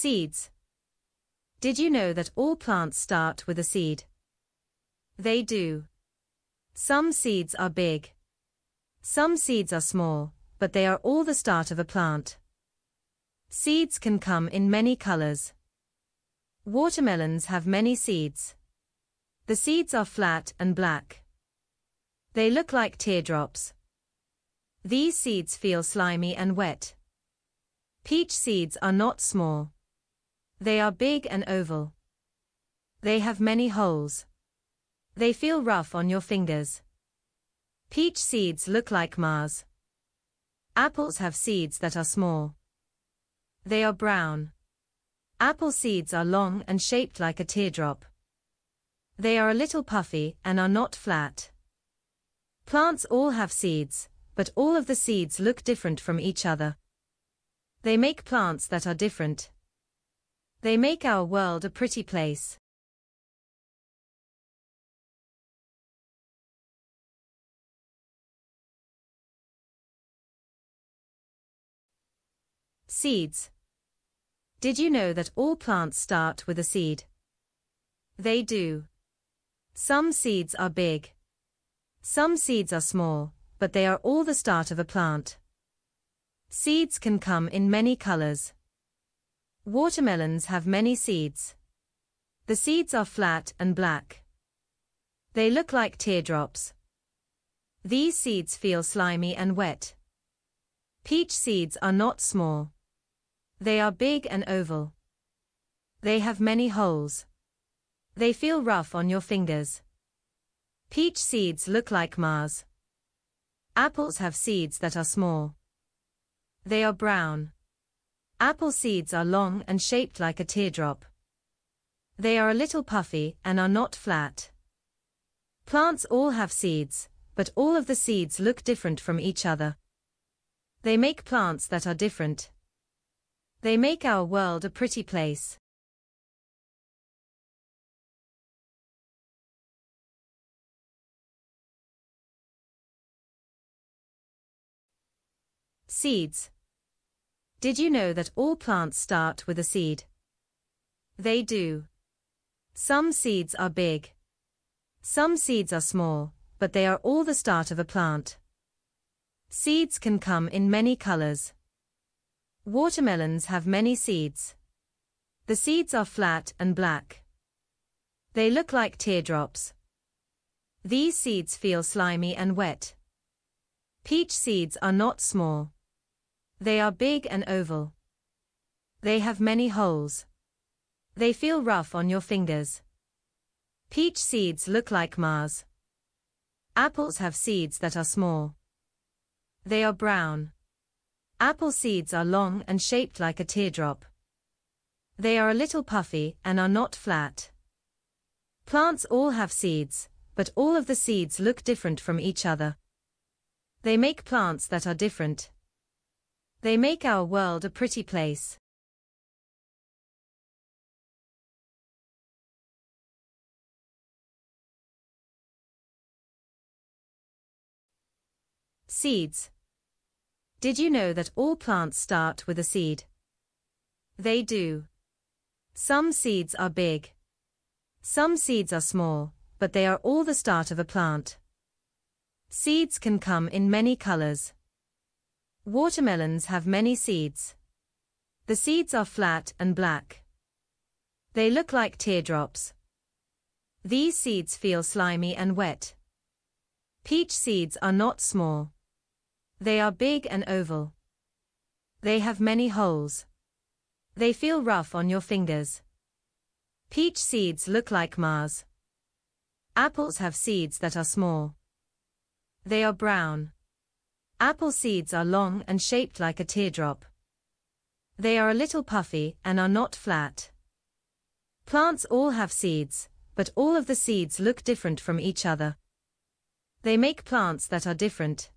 Seeds. Did you know that all plants start with a seed? They do. Some seeds are big. Some seeds are small, but they are all the start of a plant. Seeds can come in many colors. Watermelons have many seeds. The seeds are flat and black. They look like teardrops. These seeds feel slimy and wet. Peach seeds are not small. They are big and oval. They have many holes. They feel rough on your fingers. Peach seeds look like Mars. Apples have seeds that are small. They are brown. Apple seeds are long and shaped like a teardrop. They are a little puffy and are not flat. Plants all have seeds, but all of the seeds look different from each other. They make plants that are different. They make our world a pretty place. Seeds. Did you know that all plants start with a seed? They do. Some seeds are big. Some seeds are small, but they are all the start of a plant. Seeds can come in many colors. Watermelons have many seeds. The seeds are flat and black. They look like teardrops. These seeds feel slimy and wet. Peach seeds are not small. They are big and oval. They have many holes. They feel rough on your fingers. Peach seeds look like Mars. Apples have seeds that are small. They are brown. Apple seeds are long and shaped like a teardrop. They are a little puffy and are not flat. Plants all have seeds, but all of the seeds look different from each other. They make plants that are different. They make our world a pretty place. Seeds did you know that all plants start with a seed? They do. Some seeds are big. Some seeds are small, but they are all the start of a plant. Seeds can come in many colors. Watermelons have many seeds. The seeds are flat and black. They look like teardrops. These seeds feel slimy and wet. Peach seeds are not small. They are big and oval. They have many holes. They feel rough on your fingers. Peach seeds look like Mars. Apples have seeds that are small. They are brown. Apple seeds are long and shaped like a teardrop. They are a little puffy and are not flat. Plants all have seeds, but all of the seeds look different from each other. They make plants that are different. They make our world a pretty place. Seeds. Did you know that all plants start with a seed? They do. Some seeds are big. Some seeds are small, but they are all the start of a plant. Seeds can come in many colors. Watermelons have many seeds. The seeds are flat and black. They look like teardrops. These seeds feel slimy and wet. Peach seeds are not small. They are big and oval. They have many holes. They feel rough on your fingers. Peach seeds look like Mars. Apples have seeds that are small. They are brown. Apple seeds are long and shaped like a teardrop. They are a little puffy and are not flat. Plants all have seeds, but all of the seeds look different from each other. They make plants that are different.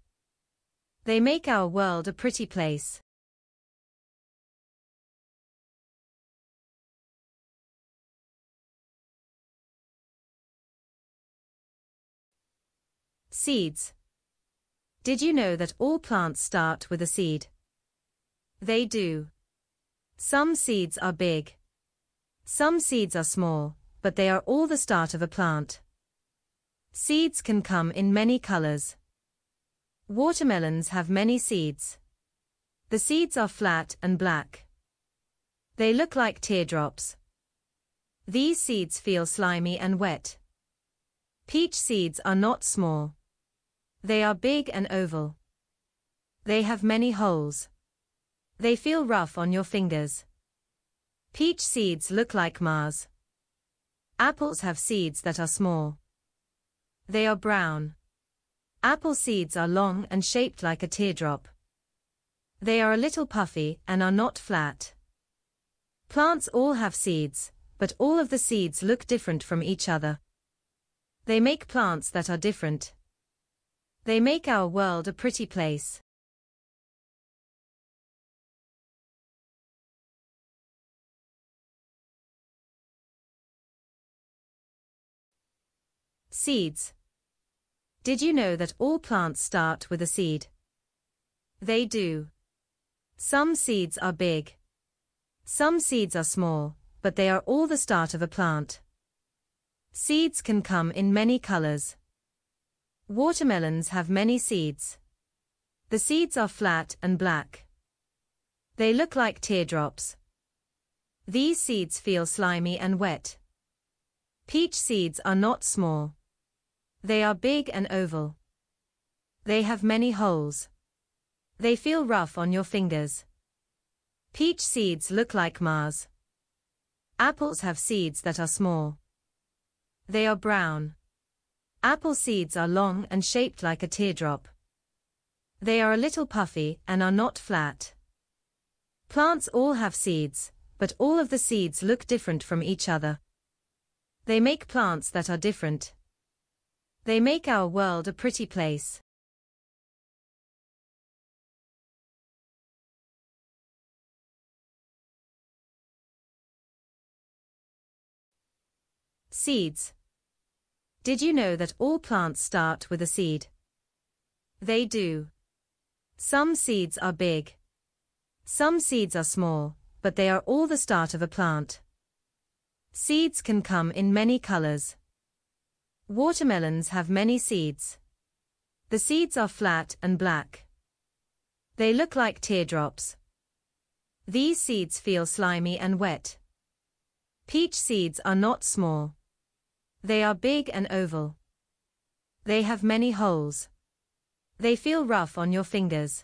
They make our world a pretty place. Seeds did you know that all plants start with a seed? They do. Some seeds are big. Some seeds are small, but they are all the start of a plant. Seeds can come in many colors. Watermelons have many seeds. The seeds are flat and black. They look like teardrops. These seeds feel slimy and wet. Peach seeds are not small. They are big and oval. They have many holes. They feel rough on your fingers. Peach seeds look like Mars. Apples have seeds that are small. They are brown. Apple seeds are long and shaped like a teardrop. They are a little puffy and are not flat. Plants all have seeds, but all of the seeds look different from each other. They make plants that are different. They make our world a pretty place. Seeds. Did you know that all plants start with a seed? They do. Some seeds are big. Some seeds are small, but they are all the start of a plant. Seeds can come in many colors. Watermelons have many seeds. The seeds are flat and black. They look like teardrops. These seeds feel slimy and wet. Peach seeds are not small. They are big and oval. They have many holes. They feel rough on your fingers. Peach seeds look like Mars. Apples have seeds that are small. They are brown. Apple seeds are long and shaped like a teardrop. They are a little puffy and are not flat. Plants all have seeds, but all of the seeds look different from each other. They make plants that are different. They make our world a pretty place. Seeds did you know that all plants start with a seed? They do. Some seeds are big. Some seeds are small, but they are all the start of a plant. Seeds can come in many colors. Watermelons have many seeds. The seeds are flat and black. They look like teardrops. These seeds feel slimy and wet. Peach seeds are not small. They are big and oval. They have many holes. They feel rough on your fingers.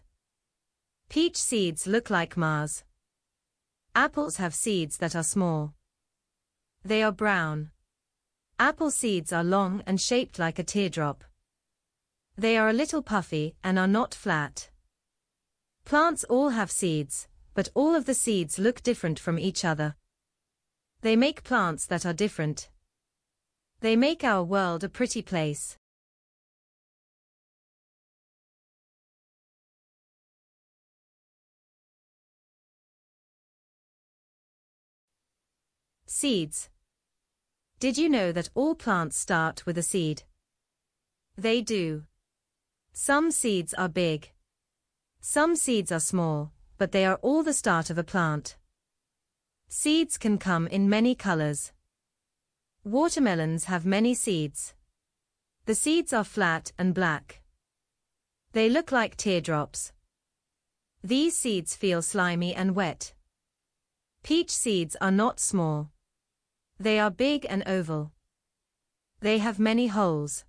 Peach seeds look like Mars. Apples have seeds that are small. They are brown. Apple seeds are long and shaped like a teardrop. They are a little puffy and are not flat. Plants all have seeds, but all of the seeds look different from each other. They make plants that are different. They make our world a pretty place. Seeds. Did you know that all plants start with a seed? They do. Some seeds are big. Some seeds are small, but they are all the start of a plant. Seeds can come in many colors. Watermelons have many seeds. The seeds are flat and black. They look like teardrops. These seeds feel slimy and wet. Peach seeds are not small. They are big and oval. They have many holes.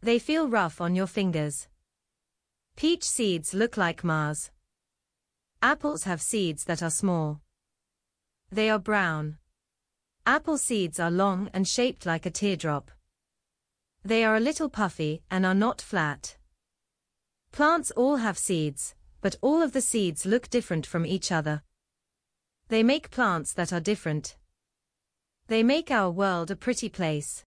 They feel rough on your fingers. Peach seeds look like Mars. Apples have seeds that are small. They are brown. Apple seeds are long and shaped like a teardrop. They are a little puffy and are not flat. Plants all have seeds, but all of the seeds look different from each other. They make plants that are different. They make our world a pretty place.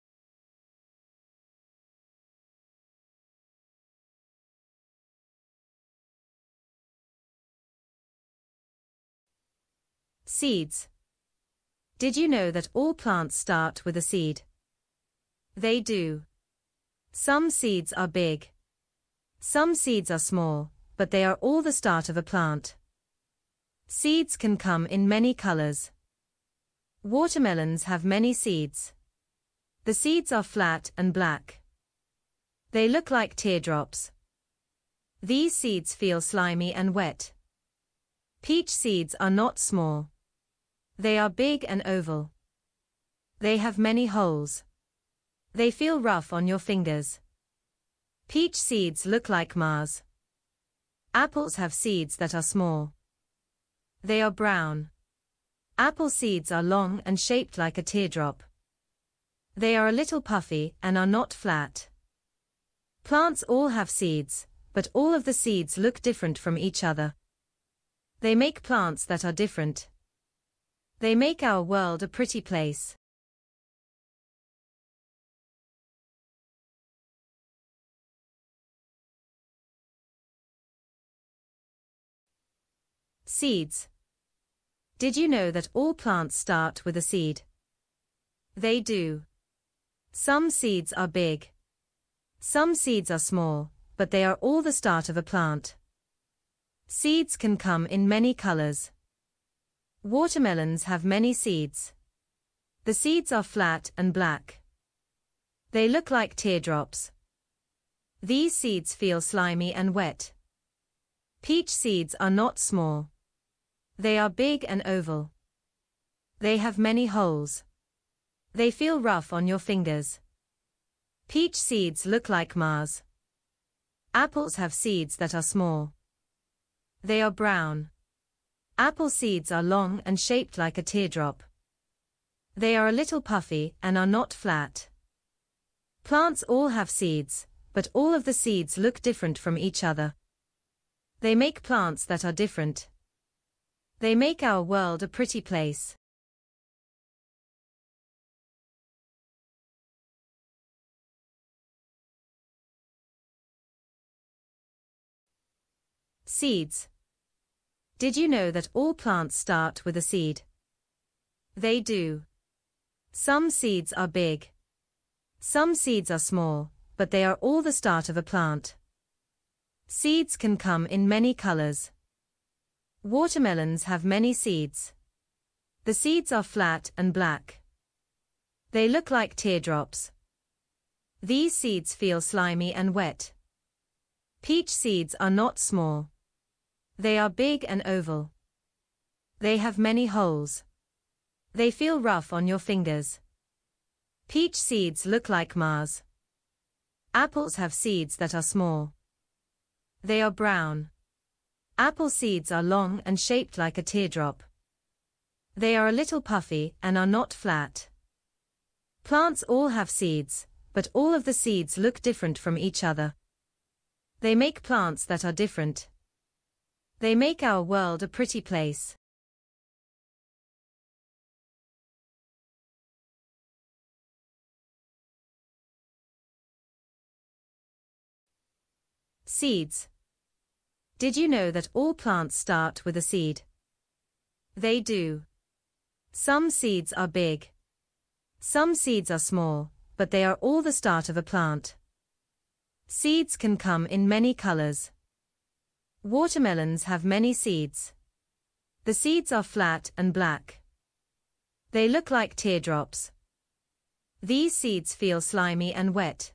Seeds did you know that all plants start with a seed? They do. Some seeds are big. Some seeds are small, but they are all the start of a plant. Seeds can come in many colors. Watermelons have many seeds. The seeds are flat and black. They look like teardrops. These seeds feel slimy and wet. Peach seeds are not small. They are big and oval. They have many holes. They feel rough on your fingers. Peach seeds look like Mars. Apples have seeds that are small. They are brown. Apple seeds are long and shaped like a teardrop. They are a little puffy and are not flat. Plants all have seeds, but all of the seeds look different from each other. They make plants that are different. They make our world a pretty place. Seeds. Did you know that all plants start with a seed? They do. Some seeds are big. Some seeds are small, but they are all the start of a plant. Seeds can come in many colors. Watermelons have many seeds. The seeds are flat and black. They look like teardrops. These seeds feel slimy and wet. Peach seeds are not small. They are big and oval. They have many holes. They feel rough on your fingers. Peach seeds look like Mars. Apples have seeds that are small. They are brown. Apple seeds are long and shaped like a teardrop. They are a little puffy and are not flat. Plants all have seeds, but all of the seeds look different from each other. They make plants that are different. They make our world a pretty place. Seeds did you know that all plants start with a seed? They do. Some seeds are big. Some seeds are small, but they are all the start of a plant. Seeds can come in many colors. Watermelons have many seeds. The seeds are flat and black. They look like teardrops. These seeds feel slimy and wet. Peach seeds are not small. They are big and oval. They have many holes. They feel rough on your fingers. Peach seeds look like Mars. Apples have seeds that are small. They are brown. Apple seeds are long and shaped like a teardrop. They are a little puffy and are not flat. Plants all have seeds, but all of the seeds look different from each other. They make plants that are different. They make our world a pretty place. Seeds. Did you know that all plants start with a seed? They do. Some seeds are big. Some seeds are small, but they are all the start of a plant. Seeds can come in many colors. Watermelons have many seeds. The seeds are flat and black. They look like teardrops. These seeds feel slimy and wet.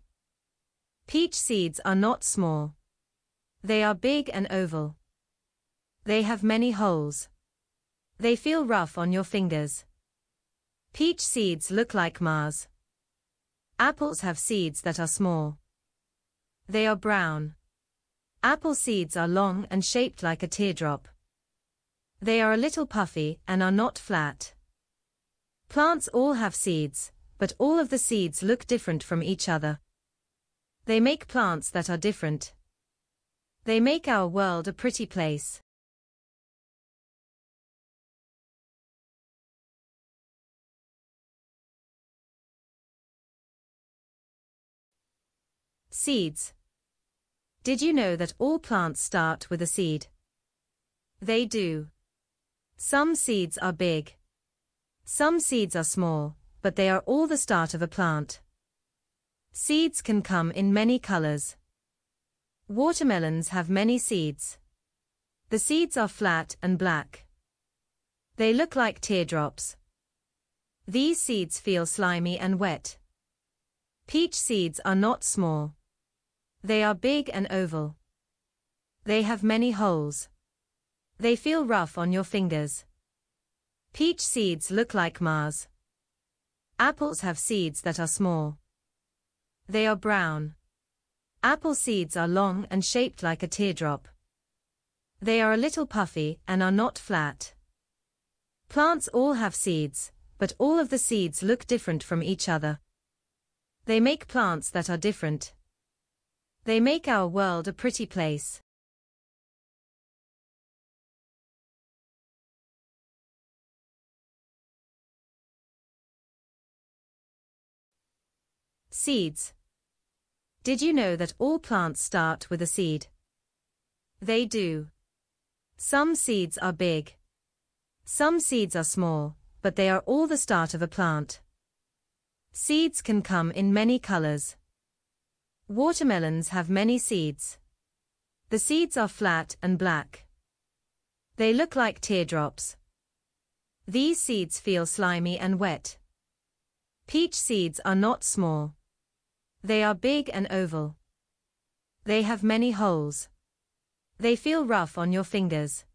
Peach seeds are not small. They are big and oval. They have many holes. They feel rough on your fingers. Peach seeds look like Mars. Apples have seeds that are small. They are brown. Apple seeds are long and shaped like a teardrop. They are a little puffy and are not flat. Plants all have seeds, but all of the seeds look different from each other. They make plants that are different. They make our world a pretty place. Seeds did you know that all plants start with a seed? They do. Some seeds are big. Some seeds are small, but they are all the start of a plant. Seeds can come in many colors. Watermelons have many seeds. The seeds are flat and black. They look like teardrops. These seeds feel slimy and wet. Peach seeds are not small. They are big and oval. They have many holes. They feel rough on your fingers. Peach seeds look like Mars. Apples have seeds that are small. They are brown. Apple seeds are long and shaped like a teardrop. They are a little puffy and are not flat. Plants all have seeds, but all of the seeds look different from each other. They make plants that are different. They make our world a pretty place. Seeds. Did you know that all plants start with a seed? They do. Some seeds are big. Some seeds are small, but they are all the start of a plant. Seeds can come in many colors. Watermelons have many seeds. The seeds are flat and black. They look like teardrops. These seeds feel slimy and wet. Peach seeds are not small. They are big and oval. They have many holes. They feel rough on your fingers.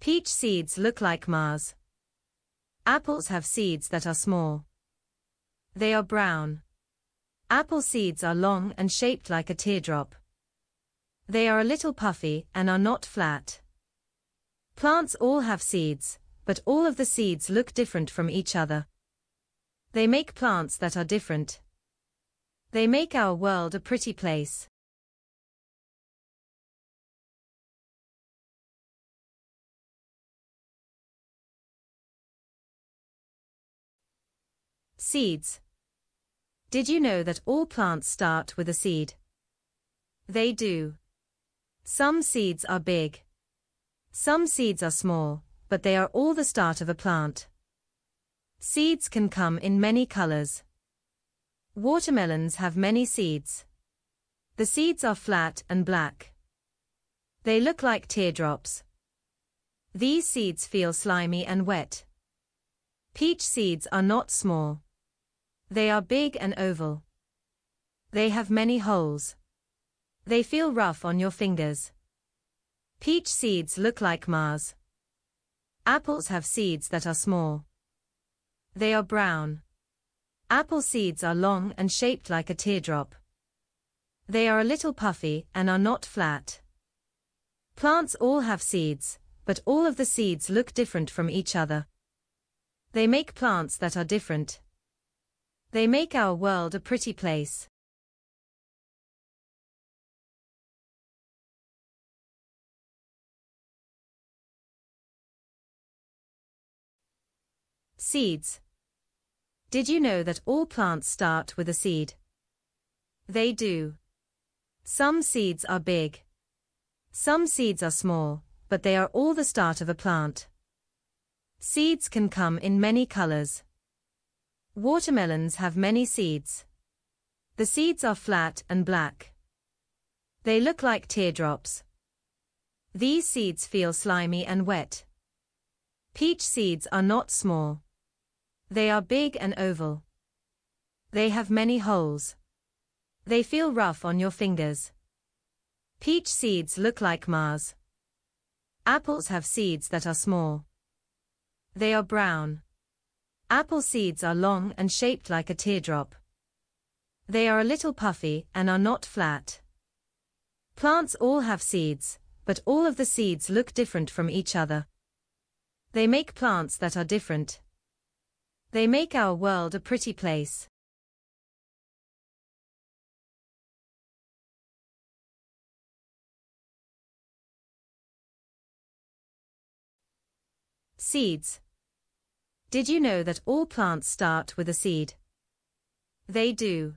Peach seeds look like Mars. Apples have seeds that are small. They are brown. Apple seeds are long and shaped like a teardrop. They are a little puffy and are not flat. Plants all have seeds, but all of the seeds look different from each other. They make plants that are different. They make our world a pretty place. Seeds did you know that all plants start with a seed? They do. Some seeds are big. Some seeds are small, but they are all the start of a plant. Seeds can come in many colors. Watermelons have many seeds. The seeds are flat and black. They look like teardrops. These seeds feel slimy and wet. Peach seeds are not small. They are big and oval. They have many holes. They feel rough on your fingers. Peach seeds look like Mars. Apples have seeds that are small. They are brown. Apple seeds are long and shaped like a teardrop. They are a little puffy and are not flat. Plants all have seeds, but all of the seeds look different from each other. They make plants that are different. They make our world a pretty place. Seeds. Did you know that all plants start with a seed? They do. Some seeds are big. Some seeds are small, but they are all the start of a plant. Seeds can come in many colors. Watermelons have many seeds. The seeds are flat and black. They look like teardrops. These seeds feel slimy and wet. Peach seeds are not small. They are big and oval. They have many holes. They feel rough on your fingers. Peach seeds look like Mars. Apples have seeds that are small. They are brown. Apple seeds are long and shaped like a teardrop. They are a little puffy and are not flat. Plants all have seeds, but all of the seeds look different from each other. They make plants that are different. They make our world a pretty place. Seeds did you know that all plants start with a seed? They do.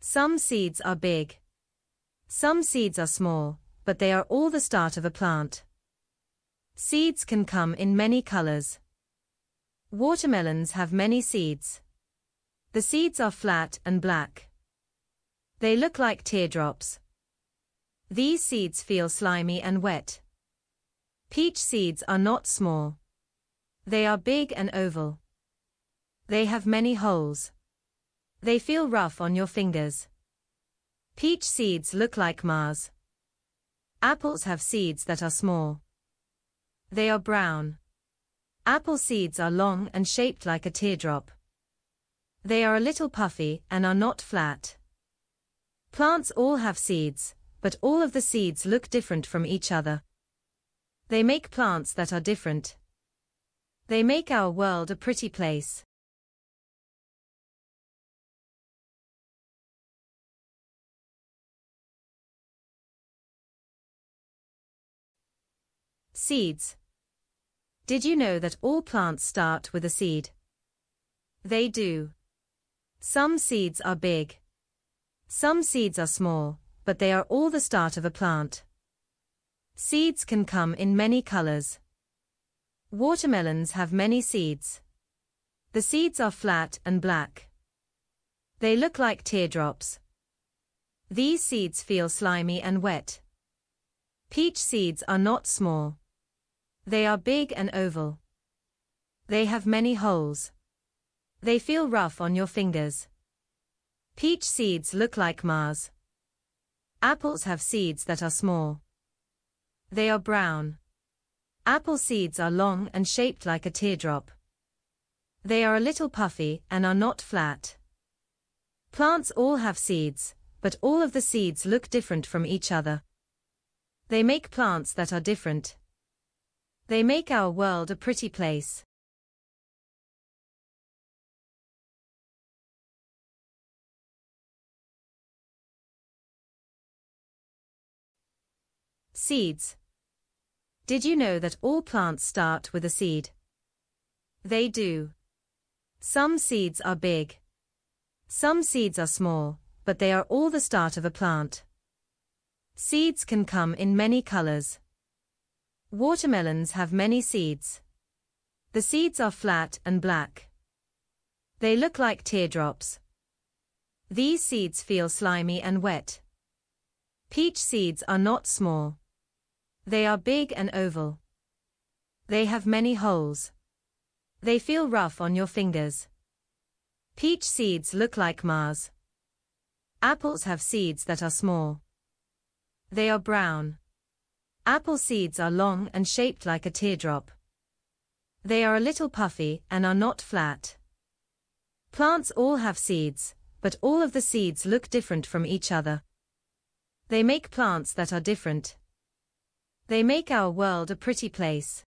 Some seeds are big. Some seeds are small, but they are all the start of a plant. Seeds can come in many colors. Watermelons have many seeds. The seeds are flat and black. They look like teardrops. These seeds feel slimy and wet. Peach seeds are not small. They are big and oval. They have many holes. They feel rough on your fingers. Peach seeds look like Mars. Apples have seeds that are small. They are brown. Apple seeds are long and shaped like a teardrop. They are a little puffy and are not flat. Plants all have seeds, but all of the seeds look different from each other. They make plants that are different. They make our world a pretty place. Seeds. Did you know that all plants start with a seed? They do. Some seeds are big. Some seeds are small, but they are all the start of a plant. Seeds can come in many colors. Watermelons have many seeds. The seeds are flat and black. They look like teardrops. These seeds feel slimy and wet. Peach seeds are not small. They are big and oval. They have many holes. They feel rough on your fingers. Peach seeds look like Mars. Apples have seeds that are small. They are brown. Apple seeds are long and shaped like a teardrop. They are a little puffy and are not flat. Plants all have seeds, but all of the seeds look different from each other. They make plants that are different. They make our world a pretty place. Seeds did you know that all plants start with a seed? They do. Some seeds are big. Some seeds are small, but they are all the start of a plant. Seeds can come in many colors. Watermelons have many seeds. The seeds are flat and black. They look like teardrops. These seeds feel slimy and wet. Peach seeds are not small. They are big and oval. They have many holes. They feel rough on your fingers. Peach seeds look like Mars. Apples have seeds that are small. They are brown. Apple seeds are long and shaped like a teardrop. They are a little puffy and are not flat. Plants all have seeds, but all of the seeds look different from each other. They make plants that are different. They make our world a pretty place.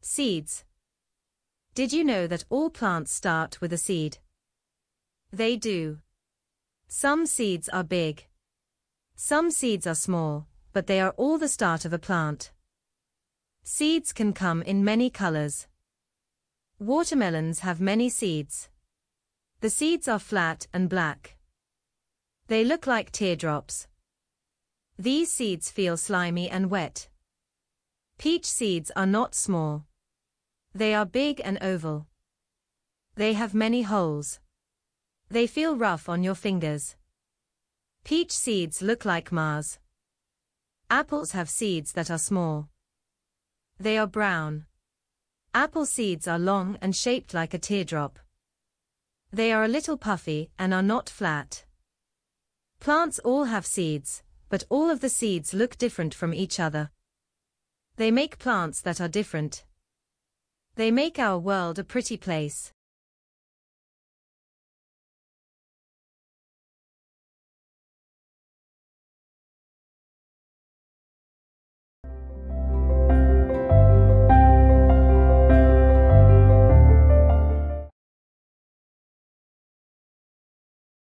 Seeds. Did you know that all plants start with a seed? They do. Some seeds are big. Some seeds are small, but they are all the start of a plant. Seeds can come in many colors. Watermelons have many seeds. The seeds are flat and black. They look like teardrops. These seeds feel slimy and wet. Peach seeds are not small. They are big and oval. They have many holes. They feel rough on your fingers. Peach seeds look like Mars. Apples have seeds that are small. They are brown. Apple seeds are long and shaped like a teardrop. They are a little puffy and are not flat. Plants all have seeds, but all of the seeds look different from each other. They make plants that are different. They make our world a pretty place.